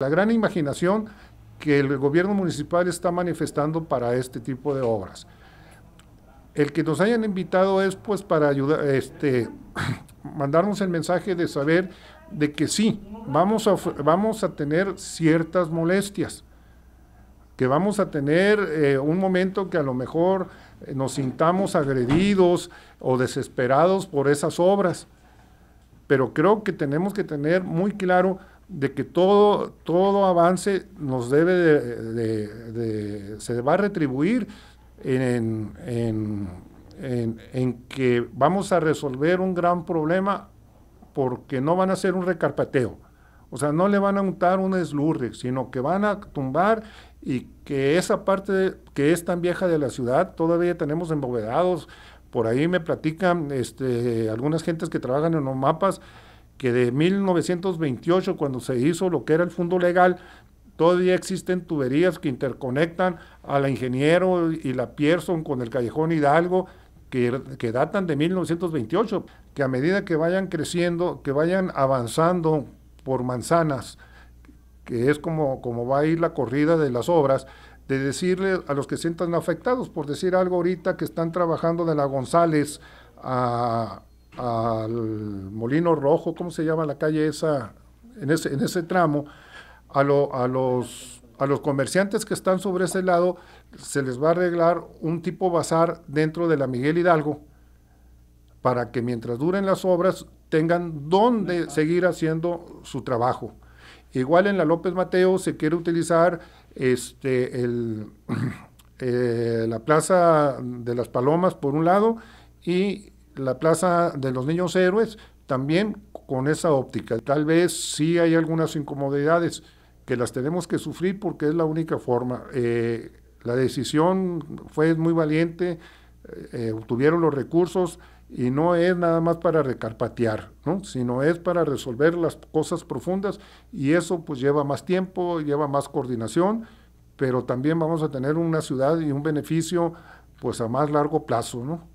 La gran imaginación que el gobierno municipal está manifestando para este tipo de obras. El que nos hayan invitado es pues para ayudar, este, mandarnos el mensaje de saber de que sí, vamos a, vamos a tener ciertas molestias, que vamos a tener eh, un momento que a lo mejor eh, nos sintamos agredidos o desesperados por esas obras, pero creo que tenemos que tener muy claro de que todo, todo avance nos debe de, se va a retribuir en, en, en, que vamos a resolver un gran problema porque no van a hacer un recarpateo. O sea, no le van a untar un eslurre, sino que van a tumbar y que esa parte que es tan vieja de la ciudad todavía tenemos embovedados. Por ahí me platican este, algunas gentes que trabajan en los mapas que de 1928, cuando se hizo lo que era el fondo legal, todavía existen tuberías que interconectan a la Ingeniero y la Pierson con el Callejón Hidalgo, que, datan de 1928, que a medida que vayan creciendo, que vayan avanzando por manzanas, que es como, como va a ir la corrida de las obras, de decirle a los que sientan afectados, por decir algo ahorita que están trabajando de la González a al Molino Rojo, ¿cómo se llama la calle esa? En ese, en ese tramo, a, los, a los comerciantes que están sobre ese lado se les va a arreglar un tipo bazar dentro de la Miguel Hidalgo para que mientras duren las obras tengan dónde seguir haciendo su trabajo. Igual en la López Mateo se quiere utilizar este, eh, la Plaza de las Palomas por un lado y la Plaza de los Niños Héroes también con esa óptica. Tal vez sí hay algunas incomodidades que las tenemos que sufrir porque es la única forma. Eh, la decisión fue muy valiente, eh, eh, obtuvieron los recursos y no es nada más para recarpatear, ¿no? sino es para resolver las cosas profundas y eso pues lleva más tiempo, lleva más coordinación, pero también vamos a tener una ciudad y un beneficio pues a más largo plazo, ¿no?